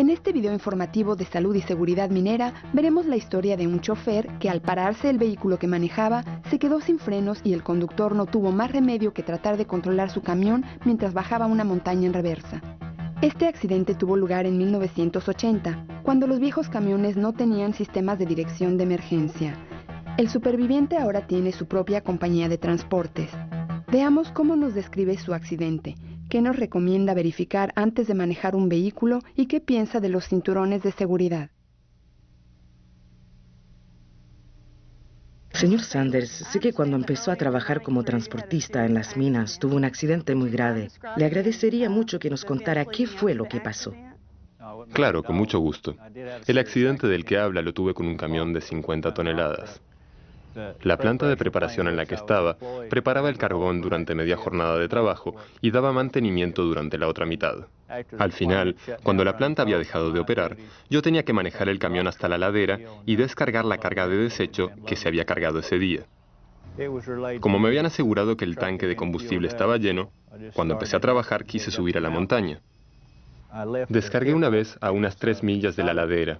En este video informativo de salud y seguridad minera veremos la historia de un chofer que al pararse el vehículo que manejaba se quedó sin frenos y el conductor no tuvo más remedio que tratar de controlar su camión mientras bajaba una montaña en reversa. Este accidente tuvo lugar en 1980, cuando los viejos camiones no tenían sistemas de dirección de emergencia. El superviviente ahora tiene su propia compañía de transportes. Veamos cómo nos describe su accidente qué nos recomienda verificar antes de manejar un vehículo y qué piensa de los cinturones de seguridad. Señor Sanders, sé que cuando empezó a trabajar como transportista en las minas tuvo un accidente muy grave. Le agradecería mucho que nos contara qué fue lo que pasó. Claro, con mucho gusto. El accidente del que habla lo tuve con un camión de 50 toneladas. La planta de preparación en la que estaba preparaba el carbón durante media jornada de trabajo y daba mantenimiento durante la otra mitad. Al final, cuando la planta había dejado de operar, yo tenía que manejar el camión hasta la ladera y descargar la carga de desecho que se había cargado ese día. Como me habían asegurado que el tanque de combustible estaba lleno, cuando empecé a trabajar quise subir a la montaña. Descargué una vez a unas tres millas de la ladera,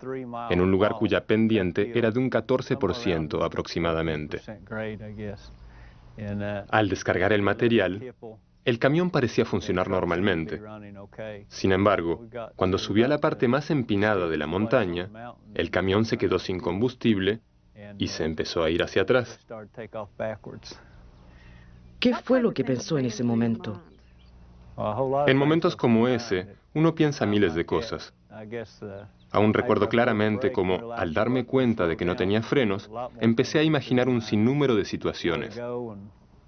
en un lugar cuya pendiente era de un 14% aproximadamente. Al descargar el material, el camión parecía funcionar normalmente. Sin embargo, cuando subió a la parte más empinada de la montaña, el camión se quedó sin combustible y se empezó a ir hacia atrás. ¿Qué fue lo que pensó en ese momento? En momentos como ese, uno piensa miles de cosas. Aún recuerdo claramente cómo, al darme cuenta de que no tenía frenos, empecé a imaginar un sinnúmero de situaciones.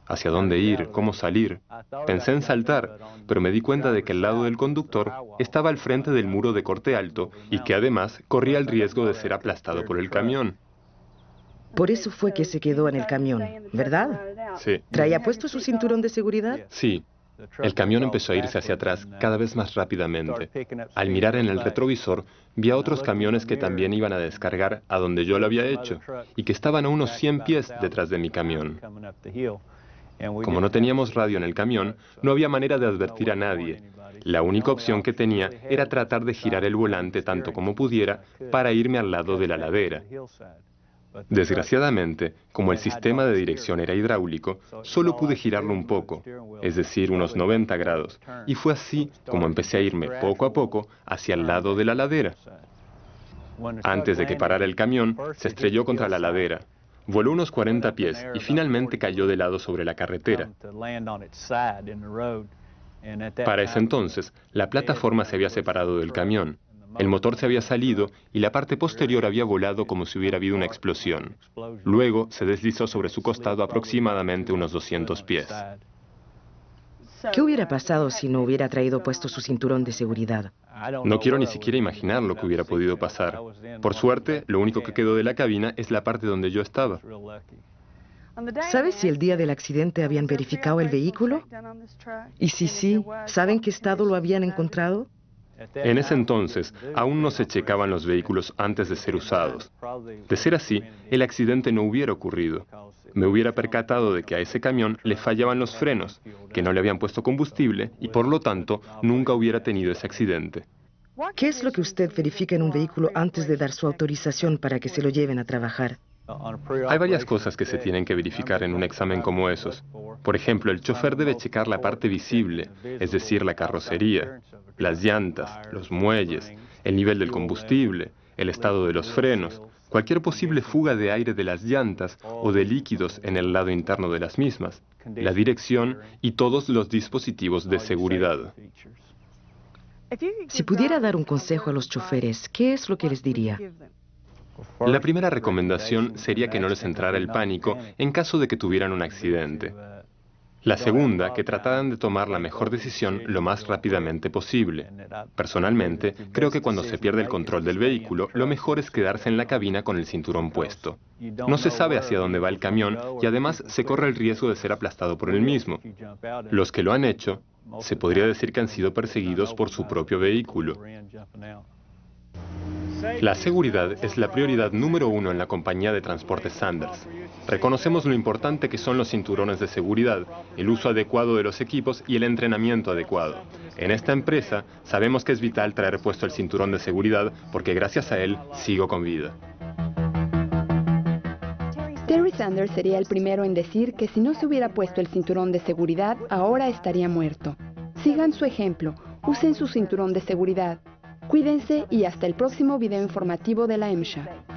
Hacia dónde ir, cómo salir. Pensé en saltar, pero me di cuenta de que el lado del conductor estaba al frente del muro de corte alto y que además corría el riesgo de ser aplastado por el camión. Por eso fue que se quedó en el camión, ¿verdad? Sí. ¿Traía puesto su cinturón de seguridad? Sí, el camión empezó a irse hacia atrás cada vez más rápidamente. Al mirar en el retrovisor, vi a otros camiones que también iban a descargar a donde yo lo había hecho y que estaban a unos 100 pies detrás de mi camión. Como no teníamos radio en el camión, no había manera de advertir a nadie. La única opción que tenía era tratar de girar el volante tanto como pudiera para irme al lado de la ladera. Desgraciadamente, como el sistema de dirección era hidráulico, solo pude girarlo un poco, es decir, unos 90 grados, y fue así como empecé a irme poco a poco hacia el lado de la ladera. Antes de que parara el camión, se estrelló contra la ladera. Voló unos 40 pies y finalmente cayó de lado sobre la carretera. Para ese entonces, la plataforma se había separado del camión. El motor se había salido y la parte posterior había volado como si hubiera habido una explosión. Luego se deslizó sobre su costado aproximadamente unos 200 pies. ¿Qué hubiera pasado si no hubiera traído puesto su cinturón de seguridad? No quiero ni siquiera imaginar lo que hubiera podido pasar. Por suerte, lo único que quedó de la cabina es la parte donde yo estaba. ¿Sabes si el día del accidente habían verificado el vehículo? Y si sí, ¿saben qué estado lo habían encontrado? En ese entonces, aún no se checaban los vehículos antes de ser usados. De ser así, el accidente no hubiera ocurrido. Me hubiera percatado de que a ese camión le fallaban los frenos, que no le habían puesto combustible y por lo tanto nunca hubiera tenido ese accidente. ¿Qué es lo que usted verifica en un vehículo antes de dar su autorización para que se lo lleven a trabajar? Hay varias cosas que se tienen que verificar en un examen como esos. Por ejemplo, el chofer debe checar la parte visible, es decir, la carrocería las llantas, los muelles, el nivel del combustible, el estado de los frenos, cualquier posible fuga de aire de las llantas o de líquidos en el lado interno de las mismas, la dirección y todos los dispositivos de seguridad. Si pudiera dar un consejo a los choferes, ¿qué es lo que les diría? La primera recomendación sería que no les entrara el pánico en caso de que tuvieran un accidente. La segunda, que trataran de tomar la mejor decisión lo más rápidamente posible. Personalmente, creo que cuando se pierde el control del vehículo, lo mejor es quedarse en la cabina con el cinturón puesto. No se sabe hacia dónde va el camión y además se corre el riesgo de ser aplastado por el mismo. Los que lo han hecho, se podría decir que han sido perseguidos por su propio vehículo. La seguridad es la prioridad número uno en la compañía de transporte Sanders. Reconocemos lo importante que son los cinturones de seguridad, el uso adecuado de los equipos y el entrenamiento adecuado. En esta empresa sabemos que es vital traer puesto el cinturón de seguridad porque gracias a él sigo con vida. Terry Sanders sería el primero en decir que si no se hubiera puesto el cinturón de seguridad, ahora estaría muerto. Sigan su ejemplo, usen su cinturón de seguridad, Cuídense y hasta el próximo video informativo de la EMSHA.